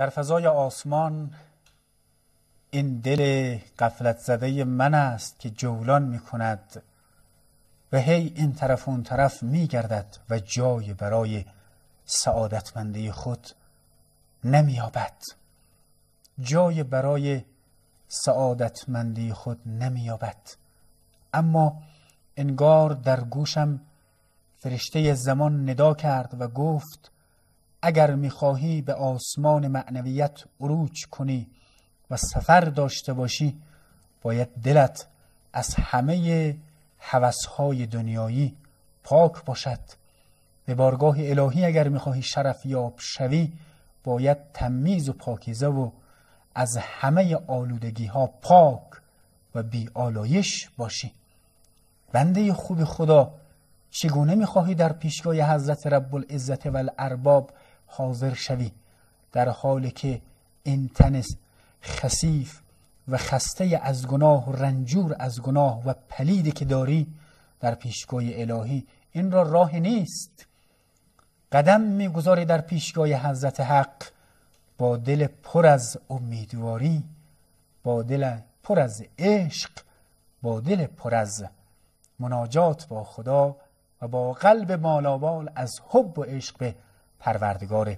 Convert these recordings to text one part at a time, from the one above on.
در فضای آسمان این دل قفلت زده من است که جولان می کند و هی این طرف اون طرف می گردد و جای برای سعادتمندی خود نمییابد جای برای سعادتمندی خود نمییابد اما انگار در گوشم فرشته زمان ندا کرد و گفت اگر میخواهی به آسمان معنویت عروج کنی و سفر داشته باشی باید دلت از همه حوثهای دنیایی پاک باشد به بارگاه الهی اگر میخواهی شرف یاب شوی باید تمیز و پاکیزه و از همه آلودگی ها پاک و آلایش باشی بنده خوب خدا چگونه میخواهی در پیشگاه حضرت رب العزت و الارباب حاضر شوی در حالی که این انتنس خسیف و خسته از گناه و رنجور از گناه و پلیدی که داری در پیشگاه الهی این را راه نیست قدم میگذاری در پیشگاه حضرت حق با دل پر از امیدواری با دل پر از عشق با دل پر از مناجات با خدا و با قلب مالابال از حب و عشق به پروردگار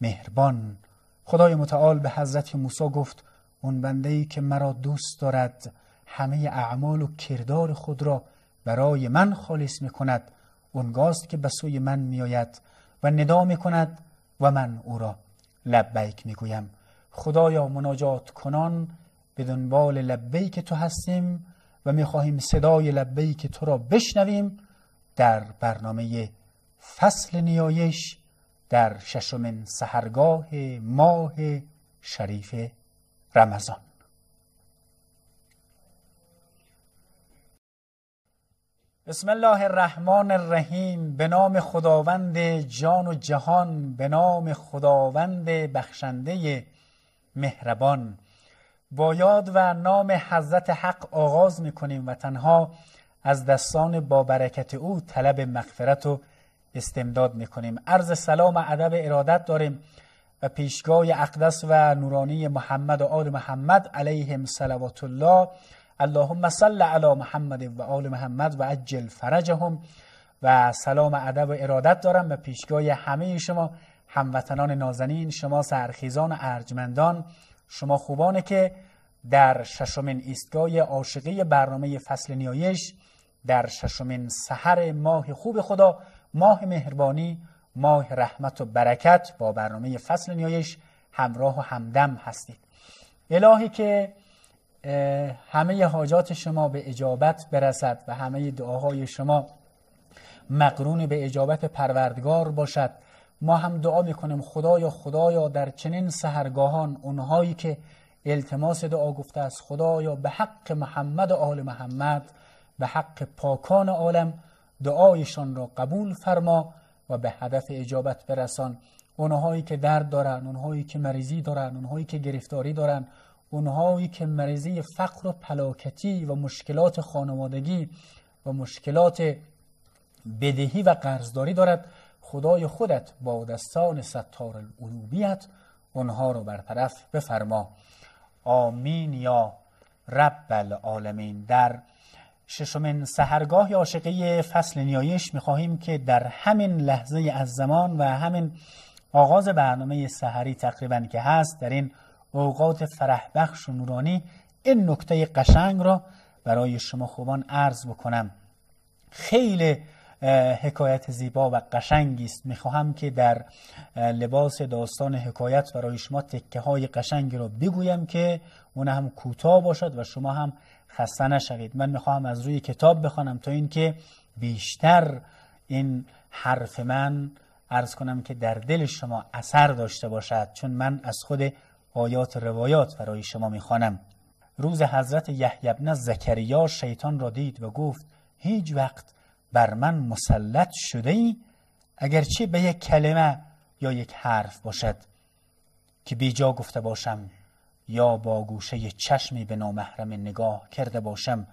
مهربان خدای متعال به حضرت موسی گفت اون بنده ای که مرا دوست دارد همه اعمال و کردار خود را برای من خالص می کند اون گاست که به سوی من می آید و ندا می کند و من او را لبیک می گویم خدایا مناجات کنان به دنبال لبیک تو هستیم و می خواهیم صدای لبیک تو را بشنویم در برنامه فصل نیایش در ششمین سهرگاه ماه شریف رمضان بسم الله الرحمن الرحیم به نام خداوند جان و جهان به نام خداوند بخشنده مهربان با یاد و نام حضرت حق آغاز میکنیم و تنها از دستان با برکت او طلب مغفرت و استمداد میکنیم عرض سلام و ادب ارادت داریم و پیشگاه اقدس و نورانی محمد و آل محمد علیهم صلوات الله اللهم صل علی محمد و آل محمد و عجل فرجهم و سلام ادب و ارادت دارم و پیشگاه همه شما هموطنان نازنین شما سرخیزان ارجمندان شما خوبانه که در ششمین ایستگاه عاشقی برنامه فصل نیایش در ششمین سحر ماه خوب خدا ماه مهربانی ماه رحمت و برکت با برنامه فصل نیایش همراه و همدم هستید الهی که همه حاجات شما به اجابت برسد و همه دعاهای شما مقرون به اجابت پروردگار باشد ما هم دعا میکنیم خدایا خدایا در چنین سهرگاهان اونهایی که التماس دعا گفته است خدایا به حق محمد و آل محمد به حق پاکان عالم دعایشان را قبول فرما و به هدف اجابت برسان اونهایی که درد دارن اونهایی که مریضی دارن اونهایی که گرفتاری دارن اونهایی که مریضی فقر و پلاکتی و مشکلات خانوادگی و مشکلات بدهی و قرضداری دارد خدای خودت با دستان ستار الانوبیت اونها رو برطرف بفرما آمین یا رب العالمین در ششمین سهرگاه یا عاشقه فصل نیایش میخواهیم که در همین لحظه از زمان و همین آغاز برنامه سهری تقریبا که هست در این اوقات فرح بخش و نورانی این نکته قشنگ را برای شما خوبان عرض بکنم خیلی حکایت زیبا و قشنگی است میخواهم که در لباس داستان حکایت برای شما تکه های قشنگی را بگویم که اون هم کوتاه باشد و شما هم خسته نشوید من میخواهم از روی کتاب بخوانم تا اینکه بیشتر این حرف من ارز کنم که در دل شما اثر داشته باشد چون من از خود آیات روایات برای شما میخوانم روز حضرت یحیی ابن زکریا شیطان را دید و گفت هیچ وقت بر من مسلط شده ای اگرچه به یک کلمه یا یک حرف باشد که بیجا گفته باشم یا با گوشه چشمی به نامحرم نگاه کرده باشم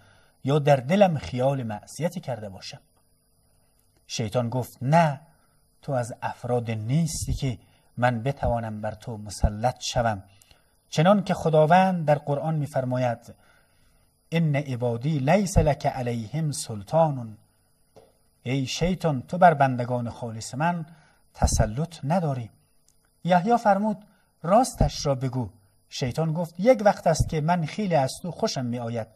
یا در دلم خیال معصیتی کرده باشم شیطان گفت نه تو از افراد نیستی که من بتوانم بر تو مسلط شوم چنان که خداوند در قرآن میفرماید ان عبادی لیس لک علیهم سلطان ای شیطان تو بر بندگان خالص من تسلط نداری یحیی فرمود راستش را بگو شیطان گفت یک وقت است که من خیلی از تو خوشم می آید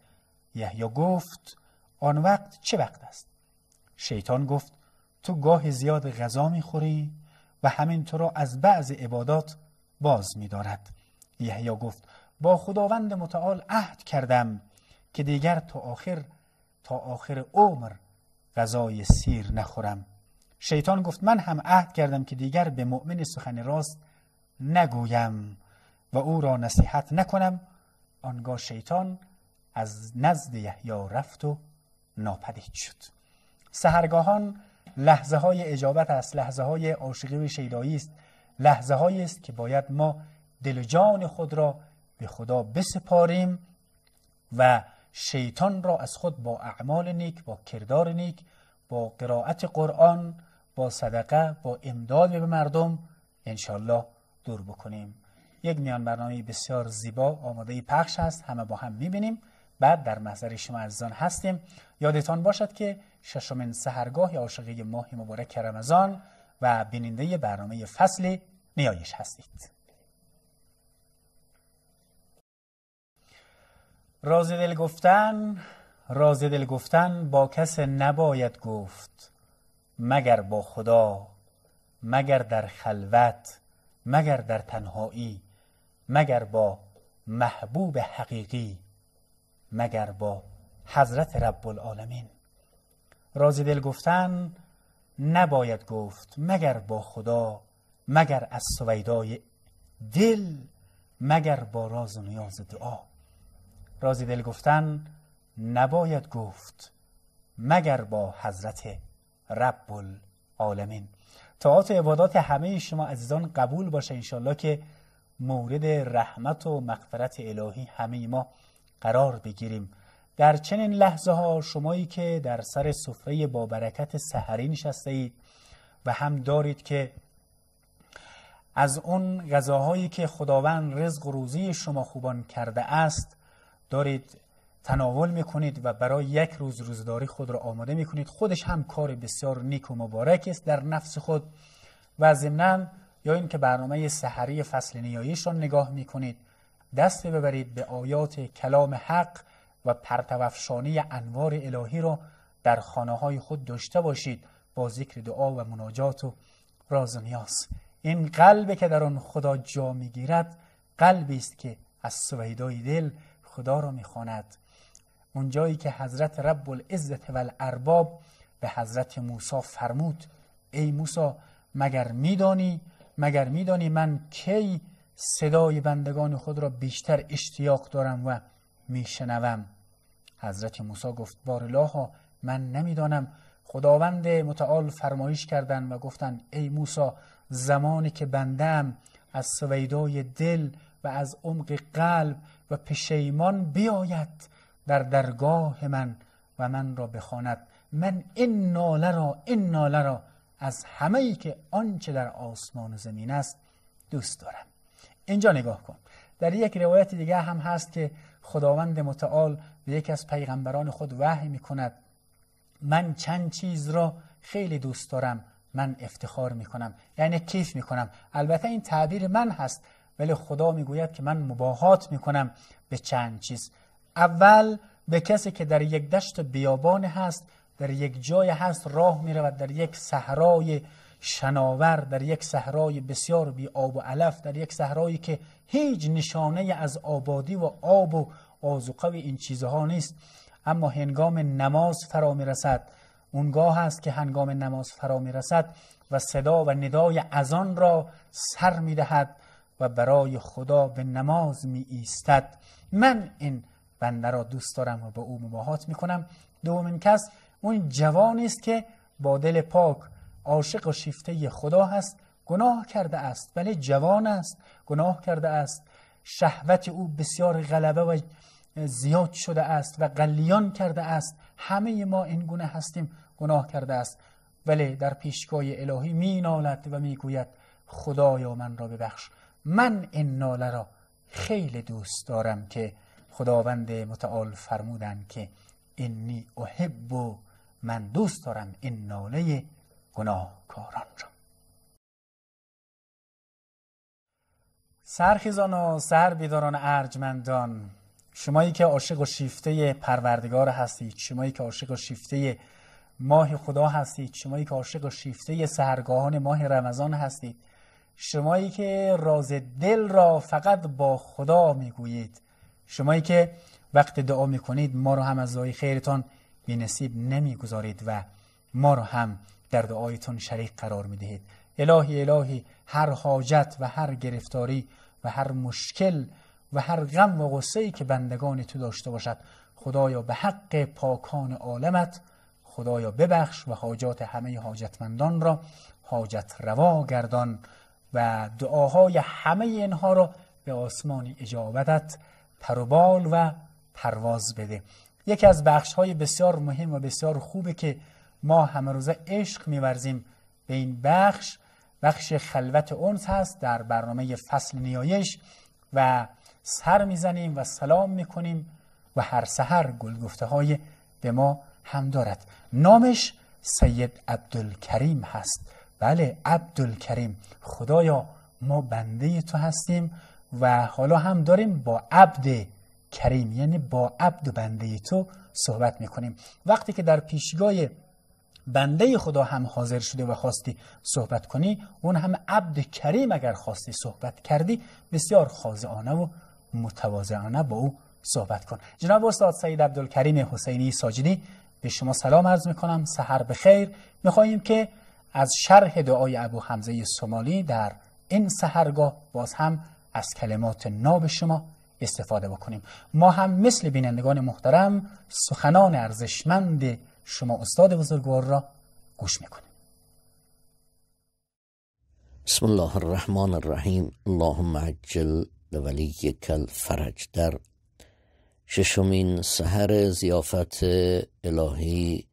یحیی گفت آن وقت چه وقت است شیطان گفت تو گاه زیاد غذا خوری و همین تو را از بعض عبادات باز دارد یحیی گفت با خداوند متعال عهد کردم که دیگر تا آخر تا آخر عمر غذای سیر نخورم شیطان گفت من هم عهد کردم که دیگر به مؤمن سخن راست نگویم و او را نصیحت نکنم آنگاه شیطان از نزد یحیی رفت و ناپدید شد سهرگاهان لحظه های اجابت است لحظه های عاشقی و شیدایی است لحظه است که باید ما دل و جان خود را به خدا بسپاریم و شیطان را از خود با اعمال نیک با کردار نیک با قرائت قرآن با صدقه با امداد به مردم انشالله دور بکنیم یک میان برنامه بسیار زیبا آماده پخش هست همه با هم میبینیم بعد در محضر شما عزیزان هستیم یادتان باشد که ششمین سهرگاه یا عاشقی ماه مبارک رمضان و بیننده برنامه فصل نیایش هستید راز دل گفتن راز دل گفتن با کس نباید گفت مگر با خدا مگر در خلوت مگر در تنهایی مگر با محبوب حقیقی مگر با حضرت رب العالمین راز دل گفتن نباید گفت مگر با خدا مگر از سویدای دل مگر با راز و نیاز دعا راز دل گفتن نباید گفت مگر با حضرت رب العالمین تاعت و عبادات همه شما عزیزان قبول باشه انشالله که مورد رحمت و مغفرت الهی همه ما قرار بگیریم در چنین لحظه ها شمایی که در سر سفره با برکت سحری نشسته اید و هم دارید که از اون غذاهایی که خداوند رزق و روزی شما خوبان کرده است دارید تناول میکنید و برای یک روز روزداری خود را آماده میکنید خودش هم کار بسیار نیک و مبارک است در نفس خود و ضمناً یا اینکه برنامه سحری فصل نیایش را نگاه می کنید دست ببرید به آیات کلام حق و پرتوفشانی انوار الهی را در خانه های خود داشته باشید با ذکر دعا و مناجات و راز و نیاز این قلبی که در آن خدا جا میگیرد قلبی است که از سویدای دل خدا را میخواند اونجایی که حضرت رب العزت و به حضرت موسی فرمود ای موسی مگر میدانی مگر میدانی من کی صدای بندگان خود را بیشتر اشتیاق دارم و میشنوم حضرت موسی گفت الله من نمیدانم خداوند متعال فرمایش کردند و گفتند ای موسی زمانی که بندم از سویدای دل و از عمق قلب و پشیمان بیاید در درگاه من و من را بخواند من این ناله را این ناله را از همه ای که آنچه در آسمان و زمین است دوست دارم اینجا نگاه کن در یک روایت دیگه هم هست که خداوند متعال به یکی از پیغمبران خود وحی می کند من چند چیز را خیلی دوست دارم من افتخار می کنم یعنی کیف می کنم البته این تعبیر من هست ولی خدا می گوید که من مباهات می کنم به چند چیز اول به کسی که در یک دشت بیابان هست در یک جای هست راه می رود در یک صحرای شناور در یک صحرای بسیار بی آب و علف در یک صحرایی که هیچ نشانه از آبادی و آب و آزوقه و این چیزها نیست اما هنگام نماز فرا می رسد اونگاه است که هنگام نماز فرا می رسد و صدا و ندای اذان را سر می دهد و برای خدا به نماز می ایستد من این بنده را دوست دارم و به او مباهات می کنم دومین کس اون جوان است که با دل پاک عاشق و شیفته خدا هست گناه کرده است بله جوان است گناه کرده است شهوت او بسیار غلبه و زیاد شده است و قلیان کرده است همه ما این گونه هستیم گناه کرده است ولی در پیشگاه الهی می نالد و میگوید خدایا من را ببخش من این ناله را خیلی دوست دارم که خداوند متعال فرمودند که انی احب من دوست دارم این ناله گناهکاران را سرخیزان و سر بیداران ارجمندان شمایی که عاشق و شیفته پروردگار هستید شمایی که عاشق و شیفته ماه خدا هستید شمایی که عاشق و شیفته سهرگاهان ماه رمضان هستید شمایی که راز دل را فقط با خدا میگویید شمایی که وقت دعا میکنید ما رو هم از دعای خیرتان بی نصیب نمیگذارید و ما را هم در دعایتون شریک قرار می دهید الهی الهی هر حاجت و هر گرفتاری و هر مشکل و هر غم و غصه ای که بندگان تو داشته باشد خدایا به حق پاکان عالمت خدایا ببخش و حاجات همه حاجتمندان را حاجت روا گردان و دعاهای همه اینها را به آسمان اجابتت پروبال و پرواز بده یکی از بخش های بسیار مهم و بسیار خوبه که ما همه روزه عشق میورزیم به این بخش بخش خلوت اونس هست در برنامه فصل نیایش و سر میزنیم و سلام میکنیم و هر سهر گلگفته های به ما هم دارد نامش سید عبدالکریم هست بله عبدالکریم خدایا ما بنده تو هستیم و حالا هم داریم با عبد کریم یعنی با عبد و بنده تو صحبت میکنیم وقتی که در پیشگاه بنده خدا هم حاضر شده و خواستی صحبت کنی اون هم عبد کریم اگر خواستی صحبت کردی بسیار خاضعانه و متواضعانه با او صحبت کن جناب استاد سید عبدالکریم حسینی ساجدی به شما سلام عرض میکنم سحر بخیر میخواییم که از شرح دعای ابو حمزه سومالی در این سحرگاه باز هم از کلمات ناب شما استفاده بکنیم ما هم مثل بینندگان محترم سخنان ارزشمند شما استاد بزرگوار را گوش میکنیم بسم الله الرحمن الرحیم اللهم عجل به ولی کل فرج در ششمین سهر زیافت الهی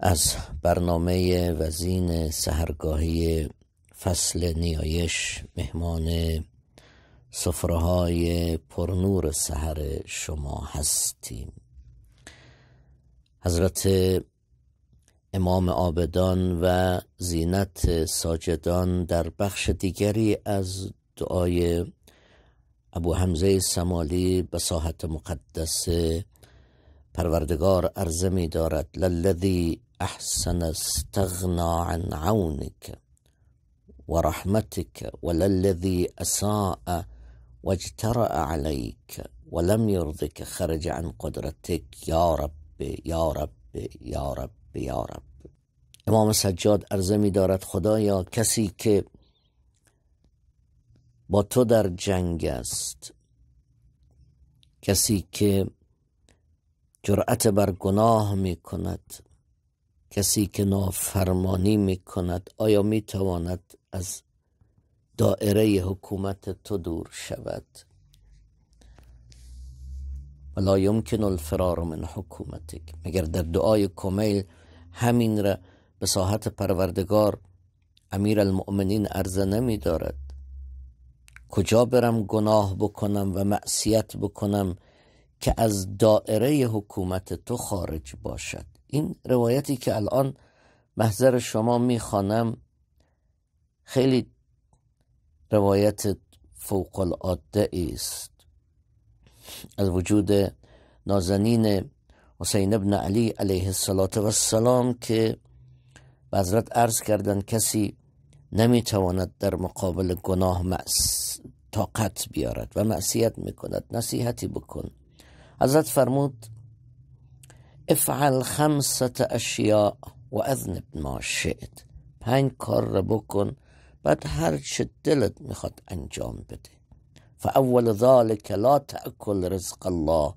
از برنامه وزین سهرگاهی فصل نیایش مهمان سفرهای پرنور سحر شما هستیم حضرت امام آبدان و زینت ساجدان در بخش دیگری از دعای ابو حمزه سمالی به ساحت مقدس پروردگار عرضه می دارد للذی احسن استغنا عن عونک و رحمتک وللذی اساء واجترأ عليك ولم يرضك خرج عن قدرتك يا رب يا رب يا رب يا رب امام سجاد عرضه می دارد خدایا کسی که با تو در جنگ است کسی که جرأت بر گناه می کند کسی که نافرمانی می کند آیا می تواند از دائره حکومت تو دور شود ولا یمکن الفرار من حکومتک مگر در دعای کمیل همین را به ساحت پروردگار امیر المؤمنین عرضه نمی دارد کجا برم گناه بکنم و معصیت بکنم که از دائره حکومت تو خارج باشد این روایتی که الان محضر شما خانم خیلی روایت فوق العاده است از وجود نازنین حسین ابن علی علیه السلام که به حضرت عرض کردن کسی نمیتواند در مقابل گناه مس طاقت بیارد و معصیت میکند نصیحتی بکن حضرت فرمود افعل خمسة اشیاء و اذنب ما شئت پنج کار را بکن بعد هر چه دلت میخواد انجام بده فاول ذالک لا تأکل رزق الله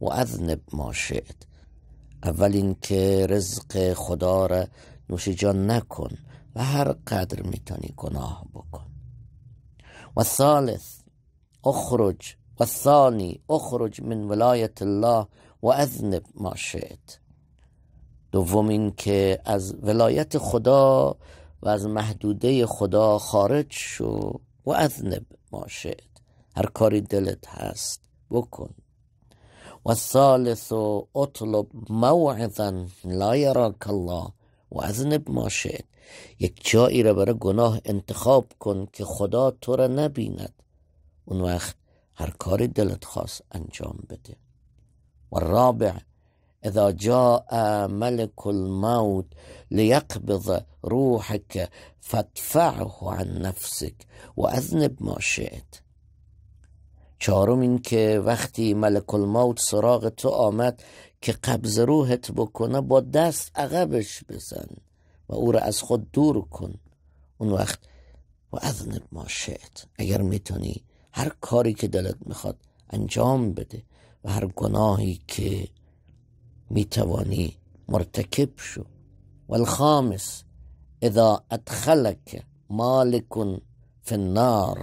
و اذنب ما شئت اول اینکه رزق خدا را نوش جان نکن و هر قدر میتونی گناه بکن و ثالث اخرج و ثانی اخرج من ولایت الله و اذنب ما شئت دوم اینکه که از ولایت خدا و از محدوده خدا خارج شو و اذنب ما هر کاری دلت هست بکن و ثالث و اطلب موعظا لا یراک الله و اذنب ما یک جایی را برای گناه انتخاب کن که خدا تو را نبیند اون وقت هر کاری دلت خواست انجام بده و رابع اذا جاء ملك الموت ليقبض روحك فادفعه عن نفسك و اذنب ما شئت چهارم این که وقتی ملک الموت سراغ تو آمد که قبض روحت بکنه با دست عقبش بزن و او را از خود دور کن اون وقت و اذنب ما شئت اگر میتونی هر کاری که دلت میخواد انجام بده و هر گناهی که میتوانی مرتکب شو و الخامس اذا ادخلک مالک فی النار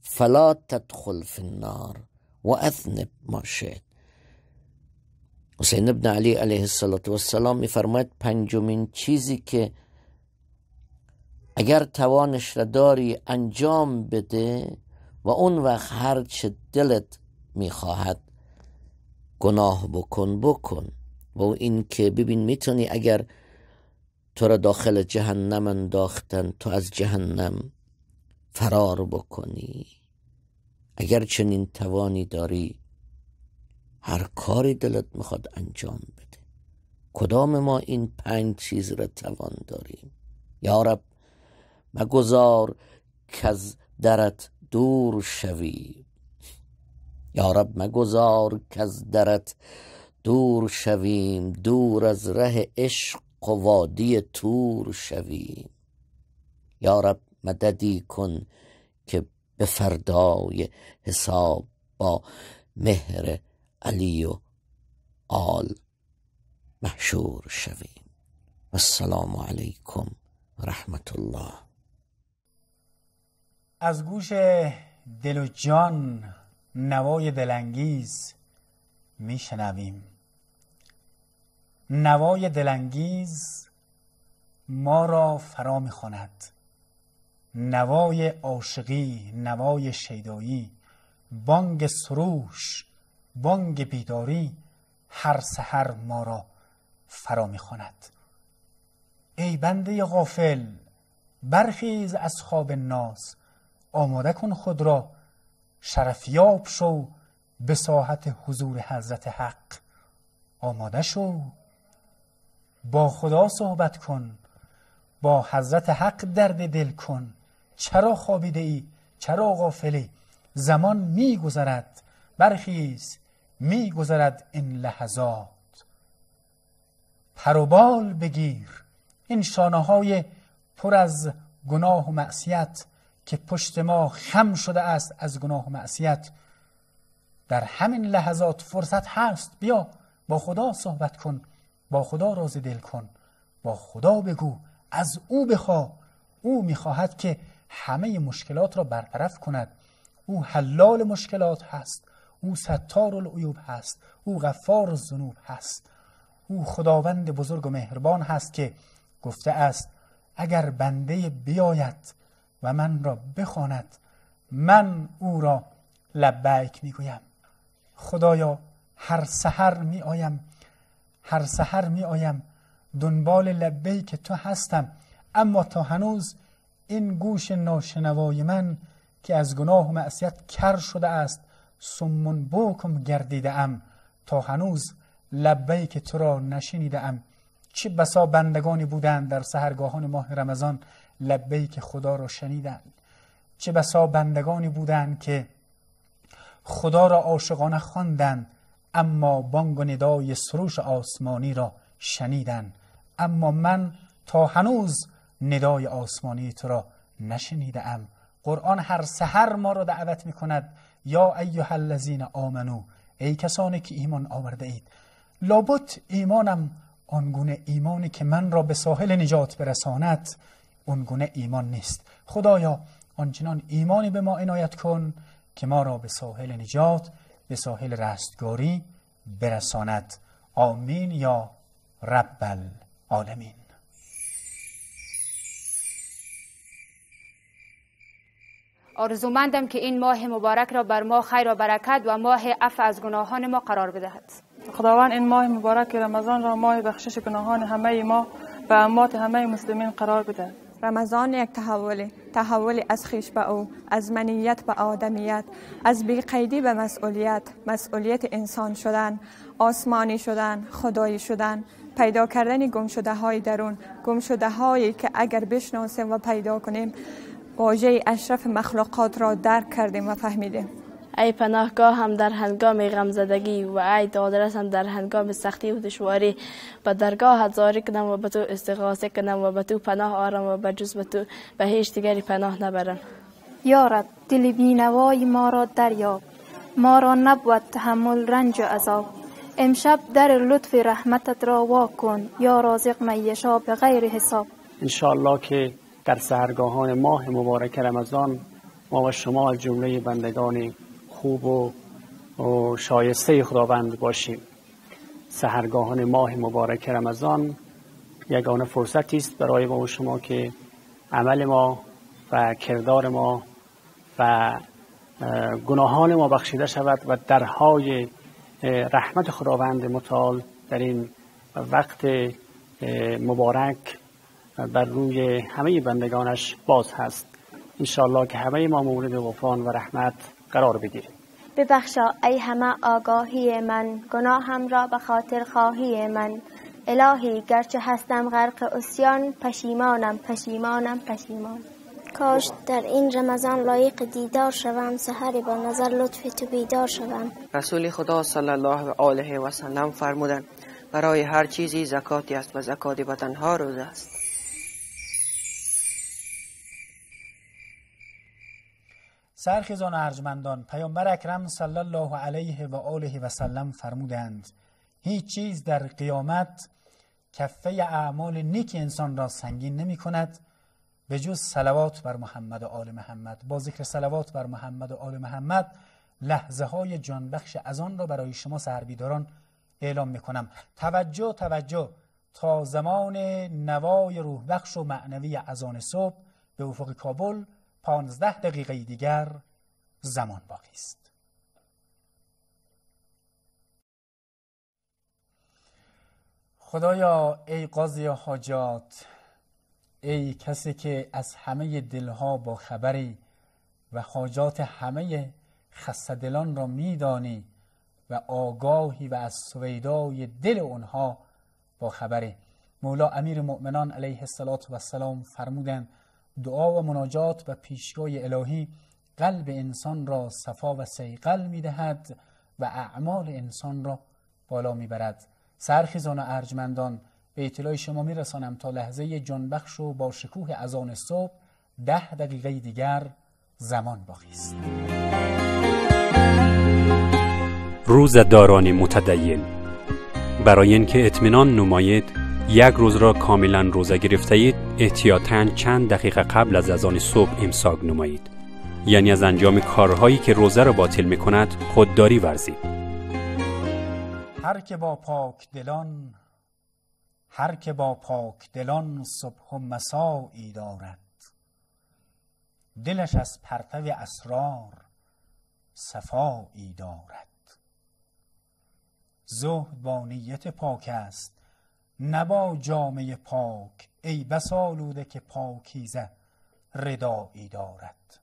فلا تدخل فی النار و اذنب ما حسین ابن علی علیه السلام میفرماید پنجمین چیزی که اگر توانش را داری انجام بده و اون وقت هر چه دلت میخواهد گناه بکن بکن و این که ببین میتونی اگر تو را داخل جهنم انداختن تو از جهنم فرار بکنی اگر چنین توانی داری هر کاری دلت میخواد انجام بده کدام ما این پنج چیز را توان داریم یارب مگذار که از درت دور شوی یارب مگذار که از درت دور شویم دور از ره عشق و وادی تور شویم یارب مددی کن که به فردای حساب با مهر علی و آل محشور شویم و السلام علیکم و رحمت الله از گوش دل و جان نوای دلانگیز میشنویم نوای دلانگیز ما را فرا میخواند نوای عاشقی نوای شیدایی بانگ سروش بانگ بیداری هر سحر ما را فرا میخواند ای بنده غافل برخیز از خواب ناز آماده کن خود را شرفیاب شو به ساحت حضور حضرت حق آماده شو با خدا صحبت کن با حضرت حق درد دل کن چرا خوابیده ای چرا غافلی زمان میگذرد برخیز میگذرد این لحظات پروبال بگیر این شانه های پر از گناه و معصیت که پشت ما خم شده است از گناه و معصیت در همین لحظات فرصت هست بیا با خدا صحبت کن با خدا راز دل کن با خدا بگو از او بخوا او میخواهد که همه مشکلات را برطرف کند او حلال مشکلات هست او ستار العیوب هست او غفار زنوب هست او خداوند بزرگ و مهربان هست که گفته است اگر بنده بیاید و من را بخواند من او را لبیک میگویم خدایا هر سحر میآیم. هر سحر می آیم دنبال لبیک که تو هستم اما تا هنوز این گوش ناشنوای من که از گناه و معصیت کر شده است سمون بوکم گردیده ام تا هنوز لبیک که تو را نشنیده ام چه بسا بندگانی بودند در سهرگاهان ماه رمضان لبیک که خدا را شنیدند چه بسا بندگانی بودند که خدا را عاشقانه خواندند اما بانگ و ندای سروش آسمانی را شنیدن اما من تا هنوز ندای آسمانی تو را نشنیده ام قرآن هر سحر ما را دعوت می کند یا ایها الذین آمنو ای کسانی که ایمان آورده اید لابد ایمانم آنگونه ایمانی که من را به ساحل نجات برساند آنگونه ایمان نیست خدایا آنچنان ایمانی به ما عنایت کن که ما را به ساحل نجات به ساحل رستگاری برساند آمین یا رب العالمین آرزومندم که این ماه مبارک را بر ما خیر و برکت و ماه اف از گناهان ما قرار بدهد خداوند این ماه مبارک رمضان را ماه بخشش گناهان همه ما و امات همه مسلمین قرار بدهد رمضان یک تحول تحول از خیش به او از منیت به آدمیت از بیقیدی به مسئولیت مسئولیت انسان شدن آسمانی شدن خدایی شدن پیدا کردن گم شده های درون گم شده هایی که اگر بشناسیم و پیدا کنیم واژه اشرف مخلوقات را درک کردیم و فهمیدیم ای پناهگاه هم در هنگام غمزدگی و ای دادرس هم در هنگام سختی و دشواری به درگاه زاری کنم و به تو استغاثه کنم و به تو پناه آرم و به جز به تو به هیچ دیگری پناه نبرم یارد دل بینوای ما را دریاب ما را نبود تحمل رنج و عذاب امشب در لطف رحمتت را وا کن یا رازق میشا به غیر حساب انشاءالله که در سهرگاهان ماه مبارک رمضان ما و شما از جمله بندگان خوب و شایسته خداوند باشیم سهرگاهان ماه مبارک رمضان یگانه فرصتی است برای ما و شما که عمل ما و کردار ما و گناهان ما بخشیده شود و درهای رحمت خداوند متعال در این وقت مبارک بر روی همه بندگانش باز هست انشاءالله که همه ما مورد غفران و رحمت قرار ببخشا ای همه آگاهی من گناهم را به خاطر خواهی من الهی گرچه هستم غرق اسیان پشیمانم پشیمانم پشیمان کاش در این رمضان لایق دیدار شوم سحر با نظر لطف تو بیدار شوم رسول خدا صلی الله و آله و سلم فرمودند برای هر چیزی زکاتی است و زکات بدنها روز است سرخیزان ارجمندان پیامبر اکرم صلی الله علیه و آله و سلم فرمودند هیچ چیز در قیامت کفه اعمال نیک انسان را سنگین نمی کند به جز سلوات بر محمد و آل محمد با ذکر سلوات بر محمد و آل محمد لحظه های جانبخش از آن را برای شما سربیداران اعلام میکنم توجه توجه تا زمان نوای روح بخش و معنوی از صبح به افق کابل پانزده دقیقه دیگر زمان باقی است خدایا ای قاضی حاجات ای کسی که از همه دلها با خبری و حاجات همه خستدلان را میدانی و آگاهی و از سویدای دل اونها با خبری مولا امیر مؤمنان علیه السلام فرمودند دعا و مناجات و پیشگاه الهی قلب انسان را صفا و سیقل دهد و اعمال انسان را بالا میبرد سرخیزان و ارجمندان به اطلاع شما میرسانم تا لحظه جنبخش و با شکوه ازان صبح ده دقیقه دیگر زمان باقی است داران متدین برای اینکه اطمینان نمایید یک روز را کاملا روزه گرفته اید چند دقیقه قبل از اذان صبح امساک نمایید یعنی از انجام کارهایی که روزه را باطل میکند خودداری ورزید هر که با پاک دلان هر که با پاک دلان صبح و مسایی دارد دلش از پرتو اسرار صفایی دارد زهد با نیت پاک است نه با پاک ای بس آلوده که پاکیزه ردایی دارد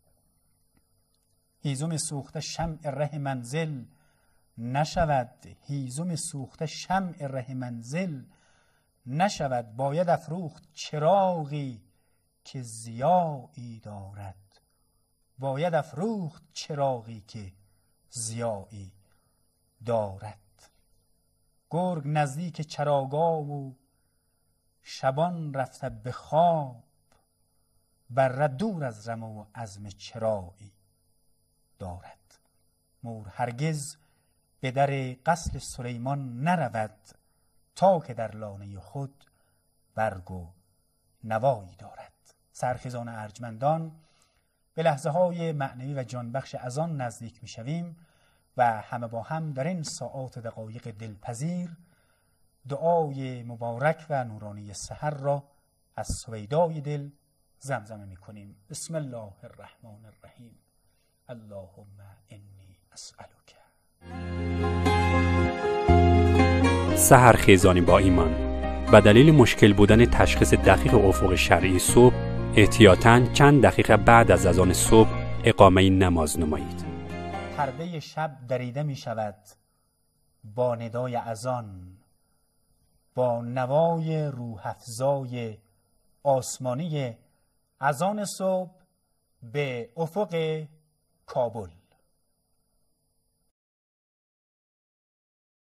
هیزم سوخته شمع ره منزل نشود هیزم سوخته شمع ره منزل نشود باید افروخت چراغی که زیایی دارد باید افروخت چراغی که زیایی دارد گرگ نزدیک چراگاه و شبان رفته به خواب بر دور از رمه و عزم چرایی دارد مور هرگز به در قصل سلیمان نرود تا که در لانه خود برگ و نوایی دارد سرخیزان ارجمندان به لحظه های معنوی و جانبخش از آن نزدیک میشویم و همه با هم در این ساعات دقایق دلپذیر دعای مبارک و نورانی سحر را از سویدای دل زمزمه می کنیم بسم الله الرحمن الرحیم اللهم انی اسألك سحر خیزانی با ایمان و دلیل مشکل بودن تشخیص دقیق افق شرعی صبح احتیاطاً چند دقیقه بعد از اذان صبح اقامه نماز نمایید پرده شب دریده می شود با ندای ازان با نوای روحفزای آسمانی ازان صبح به افق کابل